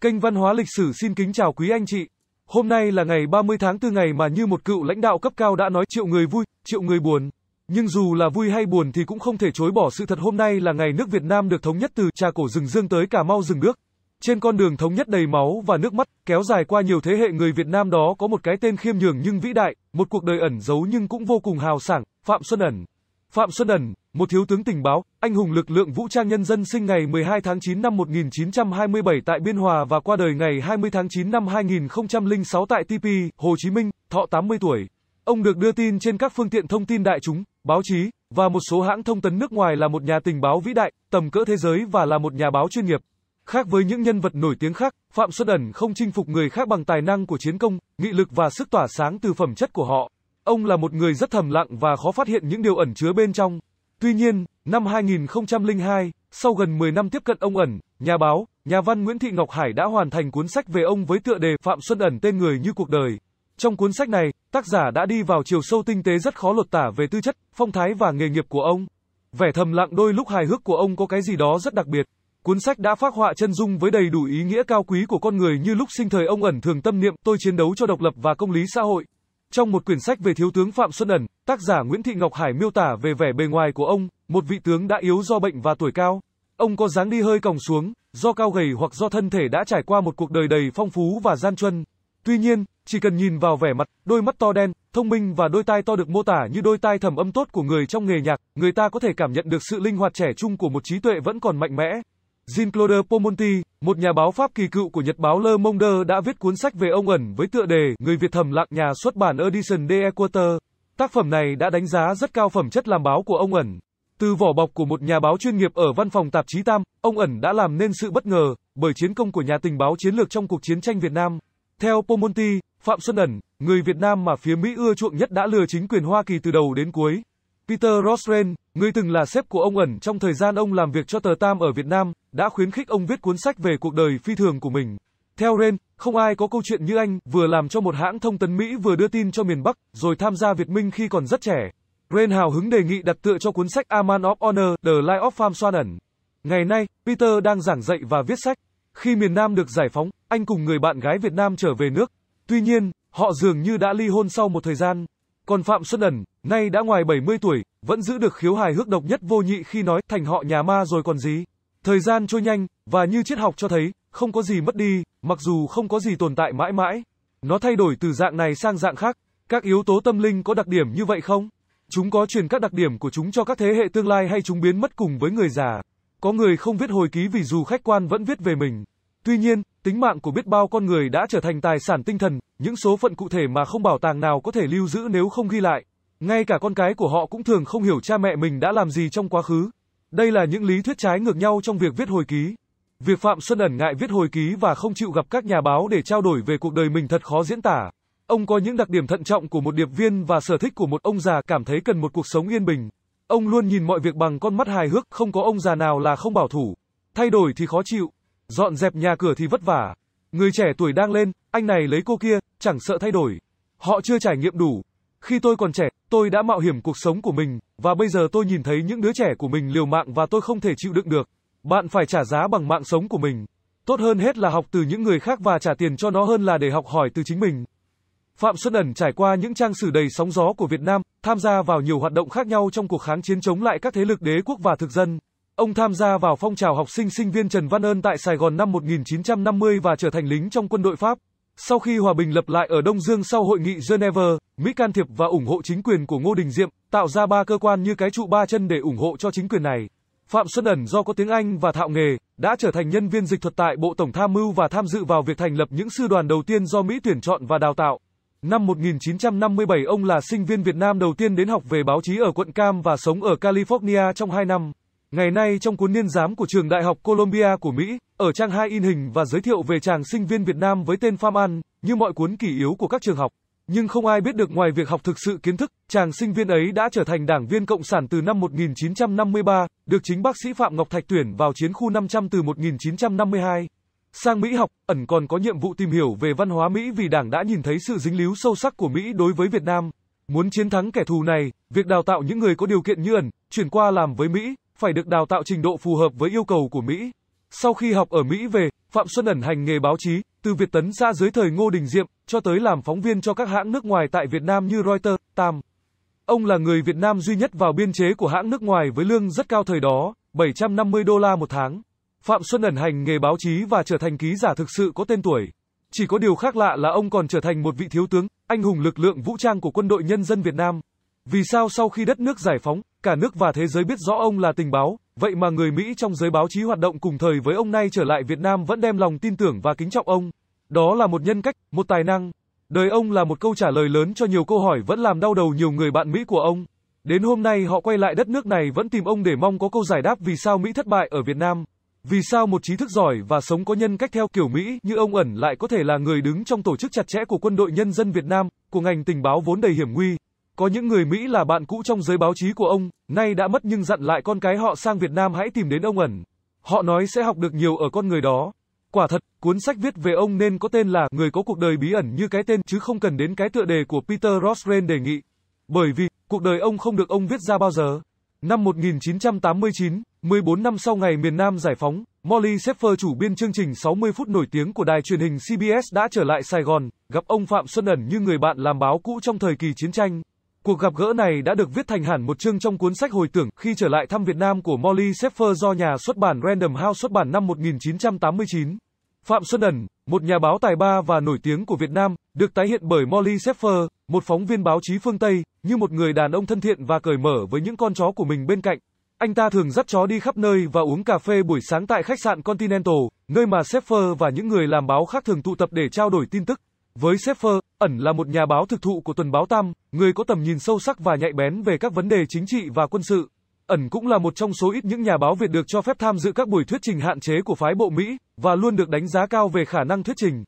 Kênh Văn hóa Lịch sử xin kính chào quý anh chị. Hôm nay là ngày 30 tháng 4 ngày mà như một cựu lãnh đạo cấp cao đã nói triệu người vui, triệu người buồn. Nhưng dù là vui hay buồn thì cũng không thể chối bỏ sự thật hôm nay là ngày nước Việt Nam được thống nhất từ trà cổ rừng dương tới Cà Mau rừng nước. Trên con đường thống nhất đầy máu và nước mắt, kéo dài qua nhiều thế hệ người Việt Nam đó có một cái tên khiêm nhường nhưng vĩ đại, một cuộc đời ẩn giấu nhưng cũng vô cùng hào sảng, Phạm Xuân Ẩn. Phạm Xuân Ẩn, một thiếu tướng tình báo, anh hùng lực lượng vũ trang nhân dân sinh ngày 12 tháng 9 năm 1927 tại Biên Hòa và qua đời ngày 20 tháng 9 năm 2006 tại TP, Hồ Chí Minh, thọ 80 tuổi. Ông được đưa tin trên các phương tiện thông tin đại chúng, báo chí và một số hãng thông tấn nước ngoài là một nhà tình báo vĩ đại, tầm cỡ thế giới và là một nhà báo chuyên nghiệp. Khác với những nhân vật nổi tiếng khác, Phạm Xuân Ẩn không chinh phục người khác bằng tài năng của chiến công, nghị lực và sức tỏa sáng từ phẩm chất của họ. Ông là một người rất thầm lặng và khó phát hiện những điều ẩn chứa bên trong. Tuy nhiên, năm 2002, sau gần 10 năm tiếp cận ông ẩn, nhà báo, nhà văn Nguyễn Thị Ngọc Hải đã hoàn thành cuốn sách về ông với tựa đề Phạm Xuân ẩn tên người như cuộc đời. Trong cuốn sách này, tác giả đã đi vào chiều sâu tinh tế rất khó lột tả về tư chất, phong thái và nghề nghiệp của ông. Vẻ thầm lặng đôi lúc hài hước của ông có cái gì đó rất đặc biệt. Cuốn sách đã phác họa chân dung với đầy đủ ý nghĩa cao quý của con người như lúc sinh thời ông ẩn thường tâm niệm tôi chiến đấu cho độc lập và công lý xã hội. Trong một quyển sách về thiếu tướng Phạm Xuân Ẩn, tác giả Nguyễn Thị Ngọc Hải miêu tả về vẻ bề ngoài của ông, một vị tướng đã yếu do bệnh và tuổi cao. Ông có dáng đi hơi còng xuống, do cao gầy hoặc do thân thể đã trải qua một cuộc đời đầy phong phú và gian truân. Tuy nhiên, chỉ cần nhìn vào vẻ mặt, đôi mắt to đen, thông minh và đôi tai to được mô tả như đôi tai thầm âm tốt của người trong nghề nhạc, người ta có thể cảm nhận được sự linh hoạt trẻ trung của một trí tuệ vẫn còn mạnh mẽ. Jean-Claude Pomonti, một nhà báo Pháp kỳ cựu của Nhật báo Le Monde đã viết cuốn sách về ông ẩn với tựa đề Người Việt thầm lặng nhà xuất bản Edition de Equator. Tác phẩm này đã đánh giá rất cao phẩm chất làm báo của ông ẩn. Từ vỏ bọc của một nhà báo chuyên nghiệp ở văn phòng tạp chí Tam, ông ẩn đã làm nên sự bất ngờ bởi chiến công của nhà tình báo chiến lược trong cuộc chiến tranh Việt Nam. Theo Pomonti, Phạm Xuân ẩn, người Việt Nam mà phía Mỹ ưa chuộng nhất đã lừa chính quyền Hoa Kỳ từ đầu đến cuối. Peter Rosren, người từng là sếp của ông ẩn trong thời gian ông làm việc cho tờ Tam ở Việt Nam, đã khuyến khích ông viết cuốn sách về cuộc đời phi thường của mình. Theo Ren, không ai có câu chuyện như anh, vừa làm cho một hãng thông tấn Mỹ vừa đưa tin cho miền Bắc, rồi tham gia Việt Minh khi còn rất trẻ. Ren hào hứng đề nghị đặt tựa cho cuốn sách A Man of Honor, The Life of Pham Xoan ẩn. Ngày nay, Peter đang giảng dạy và viết sách. Khi miền Nam được giải phóng, anh cùng người bạn gái Việt Nam trở về nước. Tuy nhiên, họ dường như đã ly hôn sau một thời gian. Còn Phạm Xuân Ẩn, nay đã ngoài 70 tuổi, vẫn giữ được khiếu hài hước độc nhất vô nhị khi nói thành họ nhà ma rồi còn gì. Thời gian trôi nhanh, và như triết học cho thấy, không có gì mất đi, mặc dù không có gì tồn tại mãi mãi. Nó thay đổi từ dạng này sang dạng khác. Các yếu tố tâm linh có đặc điểm như vậy không? Chúng có truyền các đặc điểm của chúng cho các thế hệ tương lai hay chúng biến mất cùng với người già? Có người không viết hồi ký vì dù khách quan vẫn viết về mình. Tuy nhiên, tính mạng của biết bao con người đã trở thành tài sản tinh thần, những số phận cụ thể mà không bảo tàng nào có thể lưu giữ nếu không ghi lại. Ngay cả con cái của họ cũng thường không hiểu cha mẹ mình đã làm gì trong quá khứ. Đây là những lý thuyết trái ngược nhau trong việc viết hồi ký. Việc Phạm Xuân ẩn ngại viết hồi ký và không chịu gặp các nhà báo để trao đổi về cuộc đời mình thật khó diễn tả. Ông có những đặc điểm thận trọng của một điệp viên và sở thích của một ông già cảm thấy cần một cuộc sống yên bình. Ông luôn nhìn mọi việc bằng con mắt hài hước, không có ông già nào là không bảo thủ. Thay đổi thì khó chịu, dọn dẹp nhà cửa thì vất vả. Người trẻ tuổi đang lên, anh này lấy cô kia, chẳng sợ thay đổi. Họ chưa trải nghiệm đủ. Khi tôi còn trẻ, tôi đã mạo hiểm cuộc sống của mình, và bây giờ tôi nhìn thấy những đứa trẻ của mình liều mạng và tôi không thể chịu đựng được. Bạn phải trả giá bằng mạng sống của mình. Tốt hơn hết là học từ những người khác và trả tiền cho nó hơn là để học hỏi từ chính mình. Phạm Xuân Ẩn trải qua những trang sử đầy sóng gió của Việt Nam, tham gia vào nhiều hoạt động khác nhau trong cuộc kháng chiến chống lại các thế lực đế quốc và thực dân. Ông tham gia vào phong trào học sinh sinh viên Trần Văn Ơn tại Sài Gòn năm 1950 và trở thành lính trong quân đội Pháp. Sau khi hòa bình lập lại ở Đông Dương sau hội nghị Geneva, Mỹ can thiệp và ủng hộ chính quyền của Ngô Đình Diệm, tạo ra ba cơ quan như cái trụ ba chân để ủng hộ cho chính quyền này. Phạm Xuân Ẩn do có tiếng Anh và thạo nghề, đã trở thành nhân viên dịch thuật tại Bộ Tổng Tham mưu và tham dự vào việc thành lập những sư đoàn đầu tiên do Mỹ tuyển chọn và đào tạo. Năm 1957 ông là sinh viên Việt Nam đầu tiên đến học về báo chí ở quận Cam và sống ở California trong 2 năm. Ngày nay trong cuốn niên giám của trường Đại học Columbia của Mỹ, ở trang 2 in hình và giới thiệu về chàng sinh viên Việt Nam với tên Pham An, như mọi cuốn kỷ yếu của các trường học. Nhưng không ai biết được ngoài việc học thực sự kiến thức, chàng sinh viên ấy đã trở thành đảng viên Cộng sản từ năm 1953, được chính bác sĩ Phạm Ngọc Thạch tuyển vào chiến khu 500 từ 1952. Sang Mỹ học, ẩn còn có nhiệm vụ tìm hiểu về văn hóa Mỹ vì đảng đã nhìn thấy sự dính líu sâu sắc của Mỹ đối với Việt Nam. Muốn chiến thắng kẻ thù này, việc đào tạo những người có điều kiện như ẩn, chuyển qua làm với Mỹ, phải được đào tạo trình độ phù hợp với yêu cầu của Mỹ. Sau khi học ở Mỹ về, Phạm Xuân ẩn hành nghề báo chí, từ Việt Tấn ra dưới thời Ngô Đình Diệm, cho tới làm phóng viên cho các hãng nước ngoài tại Việt Nam như Reuters, Tam. Ông là người Việt Nam duy nhất vào biên chế của hãng nước ngoài với lương rất cao thời đó, 750 đô la một tháng. Phạm Xuân ẩn hành nghề báo chí và trở thành ký giả thực sự có tên tuổi. Chỉ có điều khác lạ là ông còn trở thành một vị thiếu tướng, anh hùng lực lượng vũ trang của quân đội nhân dân Việt Nam. Vì sao sau khi đất nước giải phóng, cả nước và thế giới biết rõ ông là tình báo, vậy mà người Mỹ trong giới báo chí hoạt động cùng thời với ông nay trở lại Việt Nam vẫn đem lòng tin tưởng và kính trọng ông. Đó là một nhân cách, một tài năng. Đời ông là một câu trả lời lớn cho nhiều câu hỏi vẫn làm đau đầu nhiều người bạn Mỹ của ông. Đến hôm nay họ quay lại đất nước này vẫn tìm ông để mong có câu giải đáp vì sao Mỹ thất bại ở Việt Nam. Vì sao một trí thức giỏi và sống có nhân cách theo kiểu Mỹ như ông ẩn lại có thể là người đứng trong tổ chức chặt chẽ của quân đội nhân dân Việt Nam, của ngành tình báo vốn đầy hiểm nguy, có những người Mỹ là bạn cũ trong giới báo chí của ông, nay đã mất nhưng dặn lại con cái họ sang Việt Nam hãy tìm đến ông ẩn. Họ nói sẽ học được nhiều ở con người đó. Quả thật, cuốn sách viết về ông nên có tên là Người có cuộc đời bí ẩn như cái tên chứ không cần đến cái tựa đề của Peter Rosren đề nghị. Bởi vì, cuộc đời ông không được ông viết ra bao giờ. Năm 1989, 14 năm sau ngày miền Nam giải phóng, Molly Sheffer chủ biên chương trình 60 phút nổi tiếng của đài truyền hình CBS đã trở lại Sài Gòn, gặp ông Phạm Xuân Ẩn như người bạn làm báo cũ trong thời kỳ chiến tranh. Cuộc gặp gỡ này đã được viết thành hẳn một chương trong cuốn sách hồi tưởng khi trở lại thăm Việt Nam của Molly Sheffer do nhà xuất bản Random House xuất bản năm 1989. Phạm Xuân Ẩn, một nhà báo tài ba và nổi tiếng của Việt Nam, được tái hiện bởi Molly Sheffer, một phóng viên báo chí phương Tây, như một người đàn ông thân thiện và cởi mở với những con chó của mình bên cạnh. Anh ta thường dắt chó đi khắp nơi và uống cà phê buổi sáng tại khách sạn Continental, nơi mà Sheffer và những người làm báo khác thường tụ tập để trao đổi tin tức. Với Sheffer, ẩn là một nhà báo thực thụ của tuần báo Tam, người có tầm nhìn sâu sắc và nhạy bén về các vấn đề chính trị và quân sự. Ẩn cũng là một trong số ít những nhà báo Việt được cho phép tham dự các buổi thuyết trình hạn chế của phái bộ Mỹ và luôn được đánh giá cao về khả năng thuyết trình.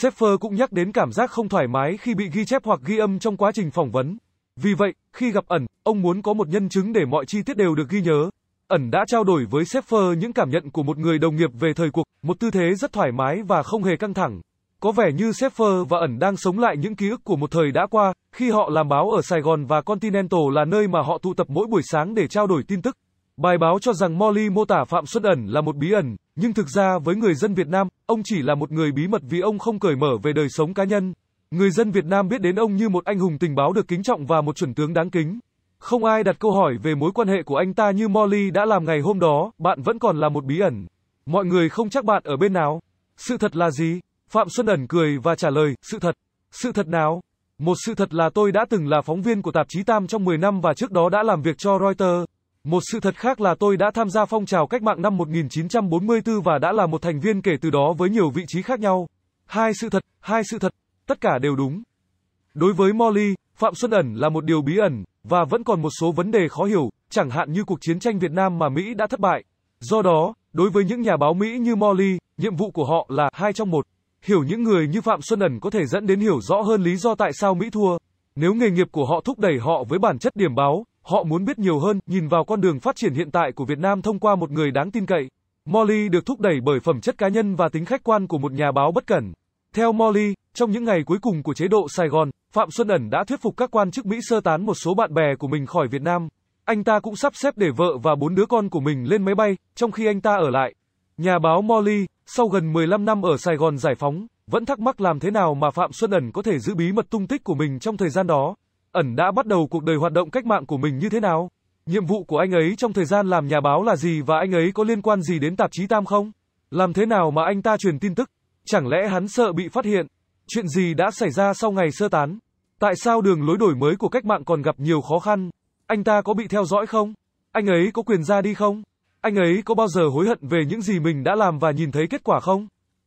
Sheffer cũng nhắc đến cảm giác không thoải mái khi bị ghi chép hoặc ghi âm trong quá trình phỏng vấn. Vì vậy, khi gặp ẩn, ông muốn có một nhân chứng để mọi chi tiết đều được ghi nhớ. Ẩn đã trao đổi với Sheffer những cảm nhận của một người đồng nghiệp về thời cuộc, một tư thế rất thoải mái và không hề căng thẳng. Có vẻ như Sheffer và ẩn đang sống lại những ký ức của một thời đã qua, khi họ làm báo ở Sài Gòn và Continental là nơi mà họ tụ tập mỗi buổi sáng để trao đổi tin tức. Bài báo cho rằng Molly mô tả Phạm Xuân Ẩn là một bí ẩn, nhưng thực ra với người dân Việt Nam, ông chỉ là một người bí mật vì ông không cởi mở về đời sống cá nhân. Người dân Việt Nam biết đến ông như một anh hùng tình báo được kính trọng và một chuẩn tướng đáng kính. Không ai đặt câu hỏi về mối quan hệ của anh ta như Molly đã làm ngày hôm đó, bạn vẫn còn là một bí ẩn. Mọi người không chắc bạn ở bên nào. Sự thật là gì? Phạm Xuân Ẩn cười và trả lời, sự thật. Sự thật nào? Một sự thật là tôi đã từng là phóng viên của tạp chí Tam trong 10 năm và trước đó đã làm việc cho Reuters. Một sự thật khác là tôi đã tham gia phong trào cách mạng năm 1944 và đã là một thành viên kể từ đó với nhiều vị trí khác nhau. Hai sự thật, hai sự thật, tất cả đều đúng. Đối với Molly, Phạm Xuân Ẩn là một điều bí ẩn, và vẫn còn một số vấn đề khó hiểu, chẳng hạn như cuộc chiến tranh Việt Nam mà Mỹ đã thất bại. Do đó, đối với những nhà báo Mỹ như Molly, nhiệm vụ của họ là hai trong một. Hiểu những người như Phạm Xuân Ẩn có thể dẫn đến hiểu rõ hơn lý do tại sao Mỹ thua. Nếu nghề nghiệp của họ thúc đẩy họ với bản chất điểm báo, họ muốn biết nhiều hơn, nhìn vào con đường phát triển hiện tại của Việt Nam thông qua một người đáng tin cậy. Molly được thúc đẩy bởi phẩm chất cá nhân và tính khách quan của một nhà báo bất cẩn. Theo Molly, trong những ngày cuối cùng của chế độ Sài Gòn, Phạm Xuân Ẩn đã thuyết phục các quan chức Mỹ sơ tán một số bạn bè của mình khỏi Việt Nam. Anh ta cũng sắp xếp để vợ và bốn đứa con của mình lên máy bay, trong khi anh ta ở lại. Nhà báo Molly, sau gần 15 năm ở Sài Gòn giải phóng, vẫn thắc mắc làm thế nào mà Phạm Xuân Ẩn có thể giữ bí mật tung tích của mình trong thời gian đó. Ẩn đã bắt đầu cuộc đời hoạt động cách mạng của mình như thế nào? Nhiệm vụ của anh ấy trong thời gian làm nhà báo là gì và anh ấy có liên quan gì đến tạp chí Tam không? Làm thế nào mà anh ta truyền tin tức? Chẳng lẽ hắn sợ bị phát hiện? Chuyện gì đã xảy ra sau ngày sơ tán? Tại sao đường lối đổi mới của cách mạng còn gặp nhiều khó khăn? Anh ta có bị theo dõi không? Anh ấy có quyền ra đi không? Anh ấy có bao giờ hối hận về những gì mình đã làm và nhìn thấy kết quả không?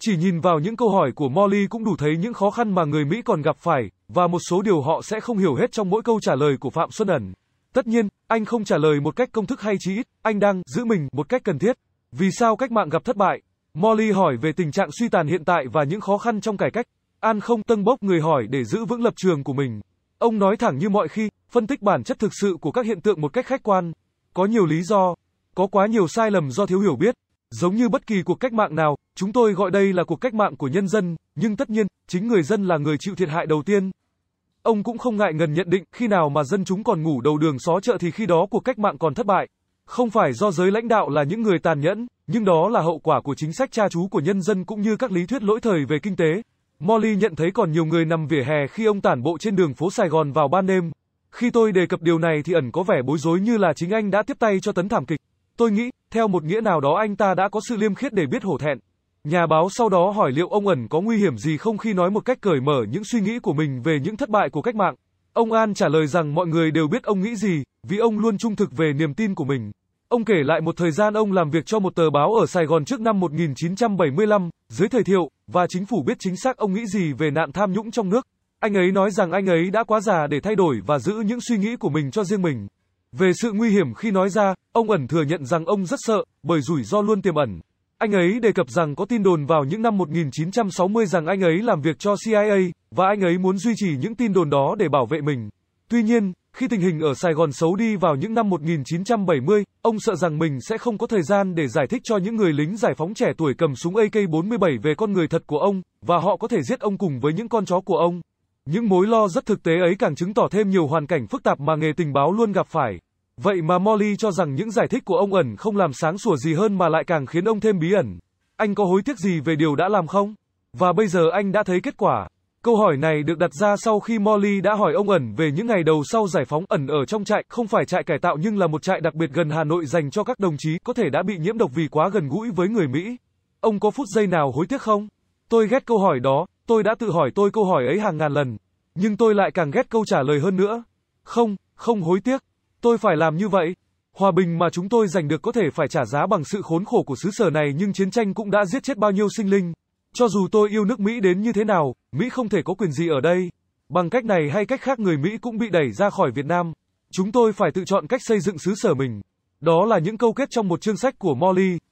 Chỉ nhìn vào những câu hỏi của Molly cũng đủ thấy những khó khăn mà người Mỹ còn gặp phải, và một số điều họ sẽ không hiểu hết trong mỗi câu trả lời của Phạm Xuân Ẩn. Tất nhiên, anh không trả lời một cách công thức hay chí ít, anh đang giữ mình một cách cần thiết. Vì sao cách mạng gặp thất bại? Molly hỏi về tình trạng suy tàn hiện tại và những khó khăn trong cải cách. An không tâng bốc người hỏi để giữ vững lập trường của mình. Ông nói thẳng như mọi khi, phân tích bản chất thực sự của các hiện tượng một cách khách quan. Có nhiều lý do, có quá nhiều sai lầm do thiếu hiểu biết. Giống như bất kỳ cuộc cách mạng nào, chúng tôi gọi đây là cuộc cách mạng của nhân dân, nhưng tất nhiên, chính người dân là người chịu thiệt hại đầu tiên. Ông cũng không ngại ngần nhận định khi nào mà dân chúng còn ngủ đầu đường xó chợ thì khi đó cuộc cách mạng còn thất bại. Không phải do giới lãnh đạo là những người tàn nhẫn, nhưng đó là hậu quả của chính sách cha chú của nhân dân cũng như các lý thuyết lỗi thời về kinh tế. Molly nhận thấy còn nhiều người nằm vỉa hè khi ông tản bộ trên đường phố Sài Gòn vào ban đêm. Khi tôi đề cập điều này thì ẩn có vẻ bối rối như là chính anh đã tiếp tay cho tấn thảm kịch. Tôi nghĩ, theo một nghĩa nào đó anh ta đã có sự liêm khiết để biết hổ thẹn. Nhà báo sau đó hỏi liệu ông ẩn có nguy hiểm gì không khi nói một cách cởi mở những suy nghĩ của mình về những thất bại của cách mạng. Ông An trả lời rằng mọi người đều biết ông nghĩ gì, vì ông luôn trung thực về niềm tin của mình. Ông kể lại một thời gian ông làm việc cho một tờ báo ở Sài Gòn trước năm 1975, dưới thời thiệu, và chính phủ biết chính xác ông nghĩ gì về nạn tham nhũng trong nước. Anh ấy nói rằng anh ấy đã quá già để thay đổi và giữ những suy nghĩ của mình cho riêng mình. Về sự nguy hiểm khi nói ra, ông ẩn thừa nhận rằng ông rất sợ, bởi rủi ro luôn tiềm ẩn. Anh ấy đề cập rằng có tin đồn vào những năm 1960 rằng anh ấy làm việc cho CIA, và anh ấy muốn duy trì những tin đồn đó để bảo vệ mình. Tuy nhiên, khi tình hình ở Sài Gòn xấu đi vào những năm 1970, ông sợ rằng mình sẽ không có thời gian để giải thích cho những người lính giải phóng trẻ tuổi cầm súng AK-47 về con người thật của ông, và họ có thể giết ông cùng với những con chó của ông. Những mối lo rất thực tế ấy càng chứng tỏ thêm nhiều hoàn cảnh phức tạp mà nghề tình báo luôn gặp phải. Vậy mà Molly cho rằng những giải thích của ông ẩn không làm sáng sủa gì hơn mà lại càng khiến ông thêm bí ẩn. Anh có hối tiếc gì về điều đã làm không? Và bây giờ anh đã thấy kết quả. Câu hỏi này được đặt ra sau khi Molly đã hỏi ông ẩn về những ngày đầu sau giải phóng ẩn ở trong trại, không phải trại cải tạo nhưng là một trại đặc biệt gần Hà Nội dành cho các đồng chí có thể đã bị nhiễm độc vì quá gần gũi với người Mỹ. Ông có phút giây nào hối tiếc không? Tôi ghét câu hỏi đó, Tôi đã tự hỏi tôi câu hỏi ấy hàng ngàn lần, nhưng tôi lại càng ghét câu trả lời hơn nữa. Không, không hối tiếc, tôi phải làm như vậy. Hòa bình mà chúng tôi giành được có thể phải trả giá bằng sự khốn khổ của xứ sở này nhưng chiến tranh cũng đã giết chết bao nhiêu sinh linh. Cho dù tôi yêu nước Mỹ đến như thế nào, Mỹ không thể có quyền gì ở đây. Bằng cách này hay cách khác người Mỹ cũng bị đẩy ra khỏi Việt Nam. Chúng tôi phải tự chọn cách xây dựng xứ sở mình. Đó là những câu kết trong một chương sách của Molly.